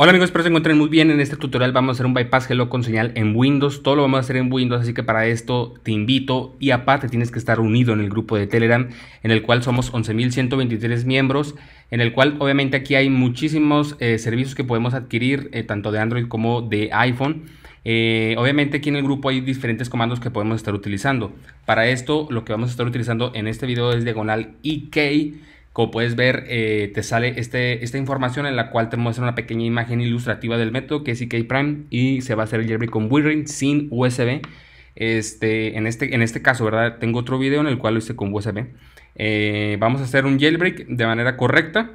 Hola amigos, espero se encuentren muy bien. En este tutorial vamos a hacer un bypass hello con señal en Windows. Todo lo vamos a hacer en Windows, así que para esto te invito y aparte tienes que estar unido en el grupo de Telegram, en el cual somos 11.123 miembros, en el cual obviamente aquí hay muchísimos eh, servicios que podemos adquirir, eh, tanto de Android como de iPhone. Eh, obviamente aquí en el grupo hay diferentes comandos que podemos estar utilizando. Para esto lo que vamos a estar utilizando en este video es diagonal IK como puedes ver, eh, te sale este, esta información en la cual te muestra una pequeña imagen ilustrativa del método que es IK Prime y se va a hacer el jailbreak con Windows sin USB. Este, en, este, en este caso, ¿verdad? Tengo otro video en el cual lo hice con USB. Eh, vamos a hacer un jailbreak de manera correcta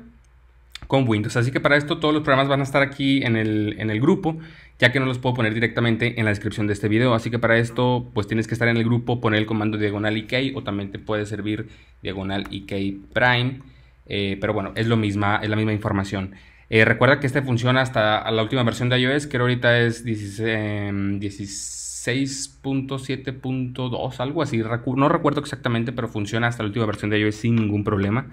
con Windows. Así que para esto todos los programas van a estar aquí en el, en el grupo, ya que no los puedo poner directamente en la descripción de este video. Así que para esto, pues tienes que estar en el grupo, poner el comando diagonal IK o también te puede servir diagonal IK Prime. Eh, pero bueno, es, lo misma, es la misma información. Eh, recuerda que este funciona hasta la última versión de iOS, que ahorita es 16.7.2, em, algo así. no recuerdo exactamente, pero funciona hasta la última versión de iOS sin ningún problema.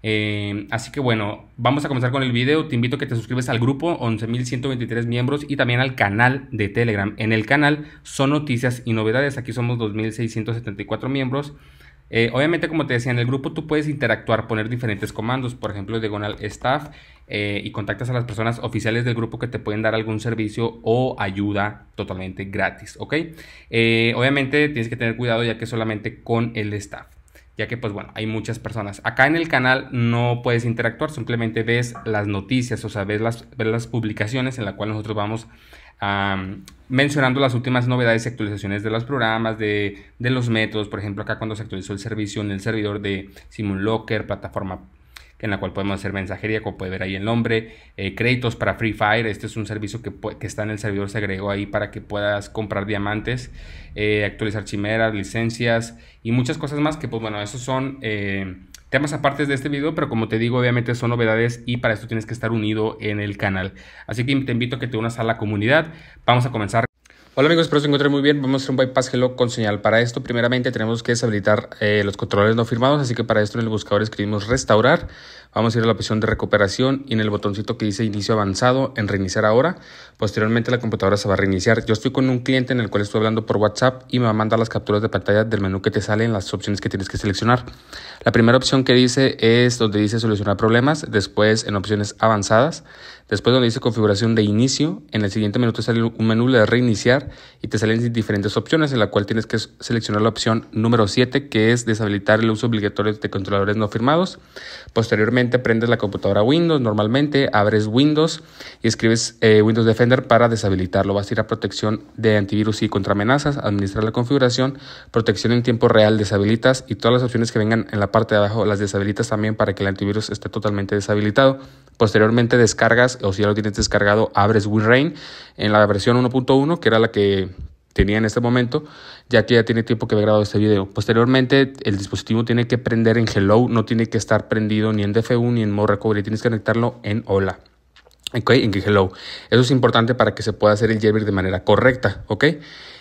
Em, así que bueno, vamos a comenzar con el video. Te invito a que te suscribas al grupo, 11.123 miembros, y también al canal de Telegram. En el canal son noticias y novedades. Aquí somos 2.674 miembros. Eh, obviamente, como te decía, en el grupo tú puedes interactuar, poner diferentes comandos, por ejemplo, diagonal staff, eh, y contactas a las personas oficiales del grupo que te pueden dar algún servicio o ayuda totalmente gratis, ¿ok? Eh, obviamente tienes que tener cuidado ya que solamente con el staff ya que pues bueno, hay muchas personas. Acá en el canal no puedes interactuar, simplemente ves las noticias, o sea, ves las, ves las publicaciones en las cuales nosotros vamos mencionando las últimas novedades y actualizaciones de los programas, de, los métodos, por ejemplo, acá cuando se actualizó el servicio en el servidor de Simullocker, plataforma en la cual podemos hacer mensajería, como puede ver ahí el nombre, eh, créditos para Free Fire, este es un servicio que, que, está en el servidor, se agregó ahí para que puedas comprar diamantes, eh, actualizar chimeras, licencias y muchas cosas más que, pues bueno, esos son... Eh, temas aparte de este video, pero como te digo, obviamente son novedades y para esto tienes que estar unido en el canal. Así que te invito a que te unas a la comunidad. Vamos a comenzar Hola amigos, espero se encuentren muy bien. Vamos a hacer un bypass hello con señal. Para esto, primeramente tenemos que deshabilitar eh, los controles no firmados, así que para esto en el buscador escribimos restaurar. Vamos a ir a la opción de recuperación y en el botoncito que dice inicio avanzado, en reiniciar ahora. Posteriormente la computadora se va a reiniciar. Yo estoy con un cliente en el cual estoy hablando por WhatsApp y me va a mandar las capturas de pantalla del menú que te sale en las opciones que tienes que seleccionar. La primera opción que dice es donde dice solucionar problemas, después en opciones avanzadas. Después donde dice configuración de inicio, en el siguiente menú te sale un menú de reiniciar y te salen diferentes opciones en la cual tienes que seleccionar la opción número 7 que es deshabilitar el uso obligatorio de controladores no firmados. Posteriormente prendes la computadora Windows normalmente, abres Windows y escribes eh, Windows Defender para deshabilitarlo. Vas a ir a protección de antivirus y contra amenazas, administrar la configuración, protección en tiempo real deshabilitas y todas las opciones que vengan en la parte de abajo las deshabilitas también para que el antivirus esté totalmente deshabilitado. Posteriormente descargas o si ya lo tienes descargado, abres WinRAIN en la versión 1.1, que era la que tenía en este momento, ya que ya tiene tiempo que haber grabado este video. Posteriormente, el dispositivo tiene que prender en Hello, no tiene que estar prendido ni en DFU ni en Mode Recovery, tienes que conectarlo en Hola. Ok, en Hello. Eso es importante para que se pueda hacer el jailbreak de manera correcta. Ok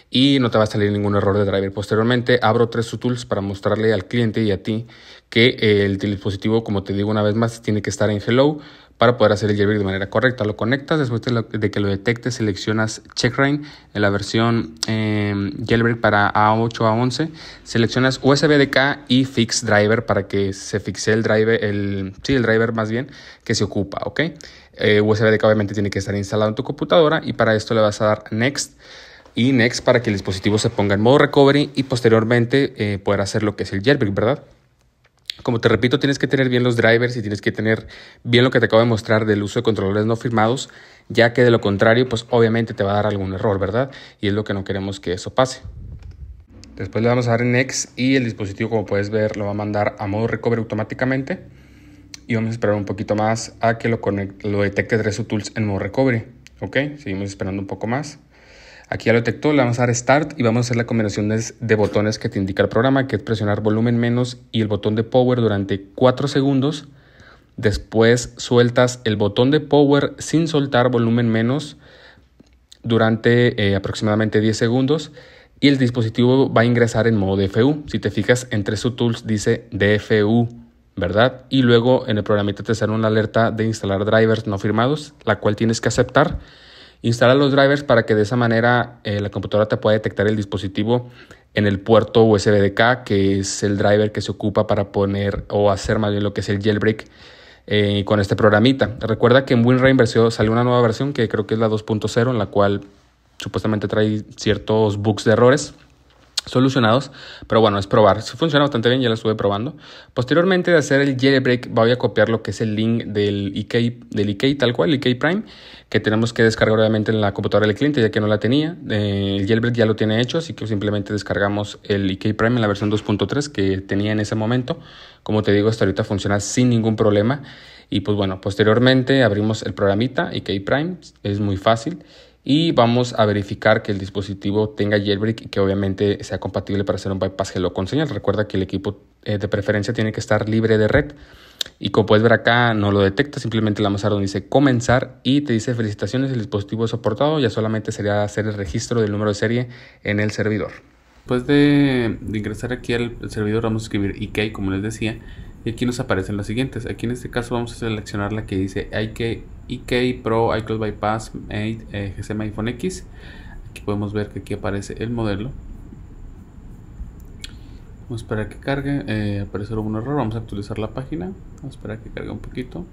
y no te va a salir ningún error de driver. Posteriormente abro tres tools para mostrarle al cliente y a ti que eh, el dispositivo, como te digo una vez más, tiene que estar en Hello para poder hacer el jailbreak de manera correcta. Lo conectas, después de, que lo detectes, seleccionas Checkrain en la versión eh, jailbreak para A8 a 11, seleccionas USBDK y Fix Driver para que se fixe el driver, el, sí, el driver más bien que se ocupa, ¿ok? Eh, USBDK obviamente tiene que estar instalado en tu computadora y para esto le vas a dar Next y Next para que el dispositivo se ponga en modo recovery y posteriormente eh, poder hacer lo que es el jailbreak, ¿verdad? Como te repito, tienes que tener bien los drivers y tienes que tener bien lo que te acabo de mostrar del uso de controladores no firmados, ya que de lo contrario, pues obviamente te va a dar algún error, ¿verdad? Y es lo que no queremos que eso pase. Después le vamos a dar en Next y el dispositivo, como puedes ver, lo va a mandar a modo recovery automáticamente. Y vamos a esperar un poquito más a que lo, lo detecte Reso Tools en modo recovery. ¿Ok? Seguimos esperando un poco más. Aquí ya lo detectó, le vamos a dar Start y vamos a hacer la combinación de botones que te indica el programa, que es presionar volumen menos y el botón de Power durante 4 segundos. Después sueltas el botón de Power sin soltar volumen menos durante eh, aproximadamente 10 segundos y el dispositivo va a ingresar en modo DFU. Si te fijas, entre su tools dice DFU, ¿verdad? Y luego en el programita te sale una alerta de instalar drivers no firmados, la cual tienes que aceptar instala los drivers para que de esa manera eh, la computadora te pueda detectar el dispositivo en el puerto USB de K, que es el driver que se ocupa para poner o hacer más bien lo que es el jailbreak eh, con este programita. Recuerda que en WinRain salió una nueva versión que creo que es la 2.0, en la cual supuestamente trae ciertos bugs de errores solucionados, pero bueno, es probar. Si funciona bastante bien, ya lo estuve probando. Posteriormente de hacer el jailbreak, voy a copiar lo que es el link del IK, del tal cual, el Prime, que tenemos que descargar obviamente en la computadora del cliente, ya que no la tenía. Eh, el jailbreak ya lo tiene hecho, así que simplemente descargamos el IK Prime en la versión 2.3 que tenía en ese momento. Como te digo, hasta ahorita funciona sin ningún problema. Y pues bueno, posteriormente abrimos el programita IK Prime, es muy fácil y vamos a verificar que el dispositivo tenga jailbreak y que obviamente sea compatible para hacer un bypass que con señal. Recuerda que el equipo eh, de preferencia tiene que estar libre de red. Y como puedes ver acá, no lo detecta, simplemente le vamos a dar donde dice comenzar y te dice felicitaciones, el dispositivo es soportado, ya solamente sería hacer el registro del número de serie en el servidor. Después de, de ingresar aquí al servidor vamos a escribir IK como les decía y aquí nos aparecen las siguientes. Aquí en este caso vamos a seleccionar la que dice que. IK e Pro iCloud Bypass made eh, iPhone X. Aquí podemos ver que aquí aparece el modelo. Vamos a esperar que cargue. Eh, aparecer algún error. Vamos a actualizar la página. Vamos a esperar que cargue un poquito.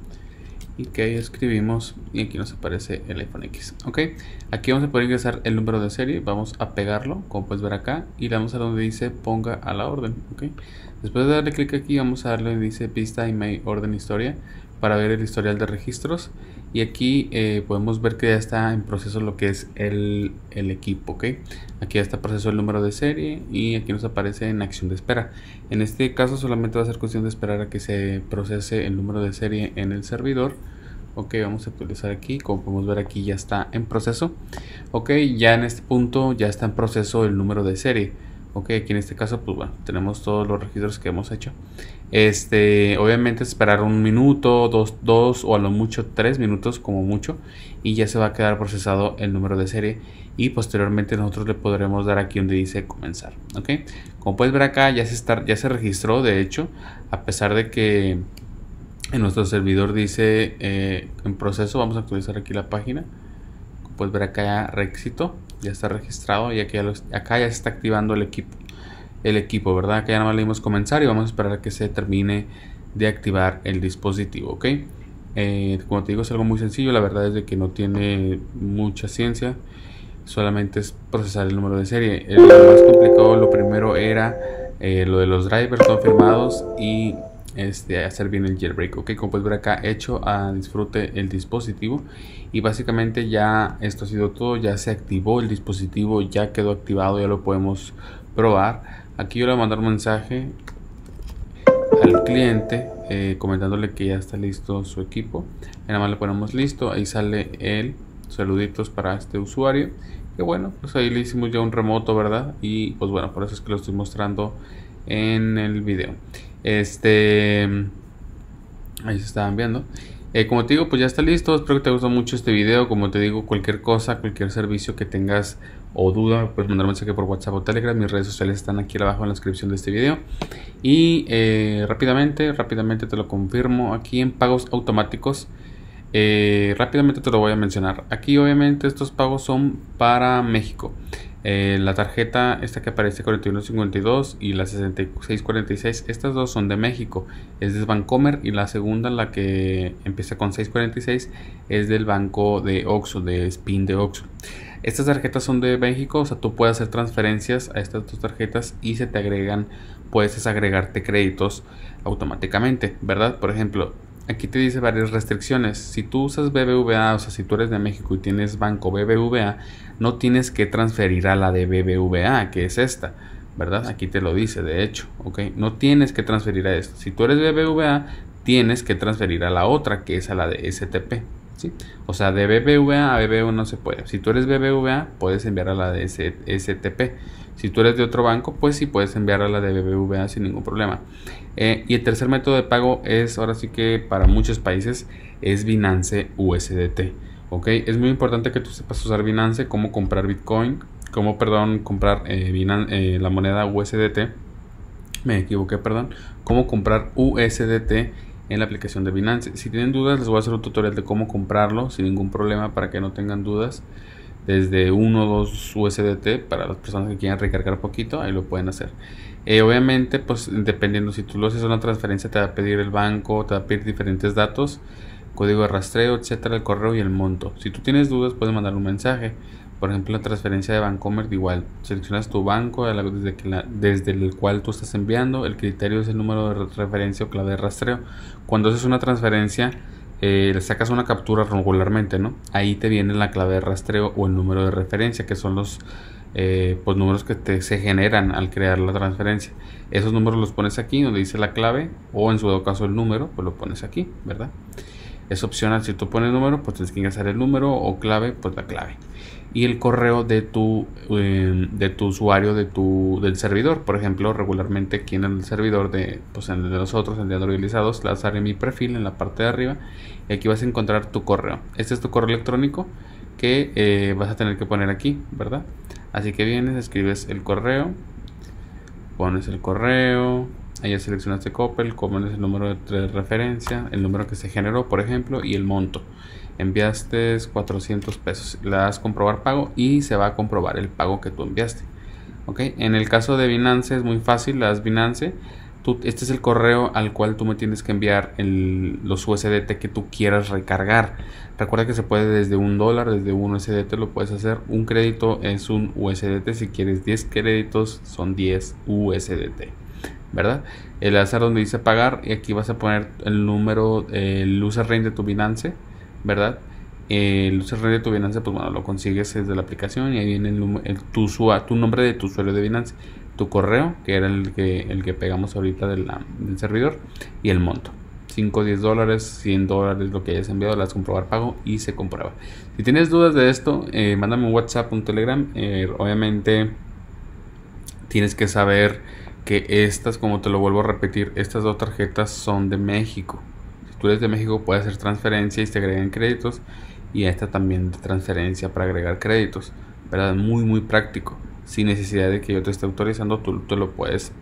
Y que escribimos y aquí nos aparece el iPhone X. Ok, aquí vamos a poder ingresar el número de serie. Vamos a pegarlo, como puedes ver acá, y le damos a donde dice ponga a la orden. Ok, después de darle clic aquí, vamos a darle donde dice pista, email, orden, historia para ver el historial de registros y aquí eh, podemos ver que ya está en proceso lo que es el, equipo que aquí ya está proceso el número de serie y aquí nos aparece en acción de espera en este caso solamente va a ser cuestión de esperar a que se procese el número de serie en el servidor ok vamos a actualizar aquí como podemos ver aquí ya está en proceso ok ya en este punto ya está en proceso el número de serie Ok, aquí en este caso, pues bueno, tenemos todos los registros que hemos hecho. Este, obviamente esperar un minuto, dos, dos o a lo mucho tres minutos como mucho y ya se va a quedar procesado el número de serie y posteriormente nosotros le podremos dar aquí donde dice comenzar. Ok, como puedes ver acá ya se, está, ya se registró de hecho, a pesar de que en nuestro servidor dice eh, en proceso, vamos a actualizar aquí la página pues ver acá haya éxito, ya está registrado y ya que acá ya se está activando el equipo, el equipo, ¿verdad? Acá ya nada le dimos comenzar y vamos a esperar a que se termine de activar el dispositivo, ¿ok? Eh, como te digo es algo muy sencillo, la verdad es de que no tiene mucha ciencia, solamente es procesar el número de serie. Lo más complicado, lo primero era eh, lo de los drivers confirmados y este, hacer bien el jailbreak. Ok, como puedes ver acá, hecho a disfrute el dispositivo. Y básicamente ya esto ha sido todo, ya se activó el dispositivo, ya quedó activado, ya lo podemos probar. Aquí yo le voy a mandar un mensaje al cliente eh, comentándole que ya está listo su equipo. nada más le ponemos listo, ahí sale el saluditos para este usuario. Que bueno, pues ahí le hicimos ya un remoto, ¿verdad? Y pues bueno, por eso es que lo estoy mostrando en el video. Este. Ahí se estaban viendo. Eh, como te digo, pues ya está listo. Espero que te gustó mucho este video. Como te digo, cualquier cosa, cualquier servicio que tengas o duda, puedes mandar un mensaje por WhatsApp o Telegram. Mis redes sociales están aquí abajo en la descripción de este video. Y eh, rápidamente, rápidamente te lo confirmo. Aquí en pagos automáticos, eh, rápidamente te lo voy a mencionar. Aquí obviamente estos pagos son para México. Eh, la tarjeta, esta que aparece 4152 y la 6646, estas dos son de México, es de Bancomer y la segunda, la que empieza con 646, es del banco de Oxxo, de Spin de Oxxo. Estas tarjetas son de México, o sea, tú puedes hacer transferencias a estas dos tarjetas y se te agregan, puedes agregarte créditos automáticamente, ¿verdad? Por ejemplo, aquí te dice varias restricciones. Si tú usas BBVA, o sea, si tú eres de México y tienes banco BBVA, no tienes que transferir a la de BBVA, que es esta, ¿verdad? Aquí te lo dice, de hecho, ¿ok? No tienes que transferir a esto. Si tú eres BBVA, tienes que transferir a la otra, que es a la de STP. O sea, de BBVA a BBVA no se puede. Si tú eres BBVA, puedes enviar a la de STP. Si tú eres de otro banco, pues sí puedes enviar a la de BBVA sin ningún problema. Eh, y el tercer método de pago es, ahora sí que para muchos países, es Binance USDT. ¿Ok? Es muy importante que tú sepas usar Binance, cómo comprar Bitcoin, cómo, perdón, comprar eh, eh, la moneda USDT. Me equivoqué, perdón. Cómo comprar USDT en la aplicación de Binance. Si tienen dudas, les voy a hacer un tutorial de cómo comprarlo sin ningún problema para que no tengan dudas. Desde 1 o 2 USDT para las personas que quieran recargar poquito, ahí lo pueden hacer. Eh, obviamente, pues dependiendo si tú lo haces una transferencia, te va a pedir el banco, te va a pedir diferentes datos, código de rastreo, etcétera, el correo y el monto. Si tú tienes dudas, puedes mandar un mensaje. Por ejemplo, la transferencia de Bancomer, igual, seleccionas tu banco desde, que desde el cual tú estás enviando, el criterio es el número de referencia o clave de rastreo. Cuando haces una transferencia, eh, le sacas una captura regularmente, ¿no? Ahí te viene la clave de rastreo o el número de referencia, que son los eh, pues, números que se generan al crear la transferencia. Esos números los pones aquí, donde dice la clave, o en su caso el número, pues lo pones aquí, ¿verdad? Es opcional, si tú pones número, pues tienes que ingresar el número o clave, pues la clave y el correo de tu, de tu usuario de tu, del servidor. Por ejemplo, regularmente aquí en el servidor de, pues en de nosotros, el de Androidizados, mi perfil en la parte de arriba y aquí vas a encontrar tu correo. Este es tu correo electrónico que eh, vas a tener que poner aquí, ¿verdad? Así que vienes, escribes el correo, pones el correo, ahí seleccionas seleccionaste Coppel, pones el número de referencia, el número que se generó, por ejemplo, y el monto enviaste 400 pesos, le das comprobar pago y se va a comprobar el pago que tú enviaste. En el caso de Binance es muy fácil, le das Binance, tú, este es el correo al cual tú me tienes que enviar los USDT que tú quieras recargar. Recuerda que se puede desde un dólar, desde un USDT lo puedes hacer. Un crédito es un USDT, si quieres 10 créditos son 10 USDT. ¿Verdad? El azar donde dice pagar y aquí vas a poner el número, el user de tu Binance ¿verdad? Eh, el usuario de tu Binance, pues bueno, lo consigues desde la aplicación y ahí viene el, tu, tu, nombre de tu suelo de Binance, tu correo, que era el que, el que pegamos ahorita del servidor, y el monto. 5, 10 dólares, 100 dólares, lo que hayas enviado, las comprobar pago y se comprueba. Si tienes dudas de esto, eh, mándame un WhatsApp, un Telegram. Eh, obviamente tienes que saber que estas, como te lo vuelvo a repetir, estas dos tarjetas son de México de México puede hacer transferencia y te agregan créditos. Y esta también de transferencia para agregar créditos. ¿Verdad? Muy, muy práctico. Sin necesidad de que yo te esté autorizando, tú te lo puedes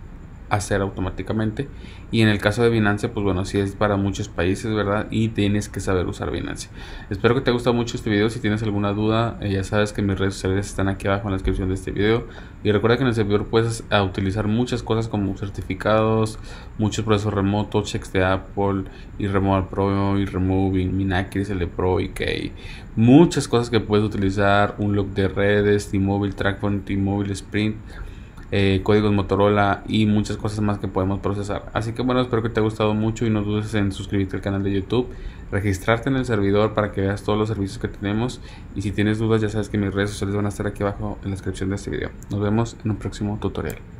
hacer automáticamente. Y en el caso de Binance, pues bueno, si es para muchos países, ¿verdad? Y tienes que saber usar Binance. Espero que te haya gustado mucho este video. Si tienes alguna duda, eh, ya sabes que mis redes sociales están aquí abajo en la descripción de este video. Y recuerda que en el servidor puedes eh, utilizar muchas cosas como certificados, muchos procesos remotos, checks de Apple, y Remote Pro, y Removing, minacris el de Pro, key, Muchas cosas que puedes utilizar, un log de redes, T-Mobile, Trackpoint, T-Mobile, Sprint eh, códigos Motorola y muchas cosas más que podemos procesar. Así que bueno, espero que te haya gustado mucho y no dudes en suscribirte al canal de YouTube, registrarte en el servidor para que veas todos los servicios que tenemos y si tienes dudas ya sabes que mis redes sociales van a estar aquí abajo en la descripción de este video. Nos vemos en un próximo tutorial.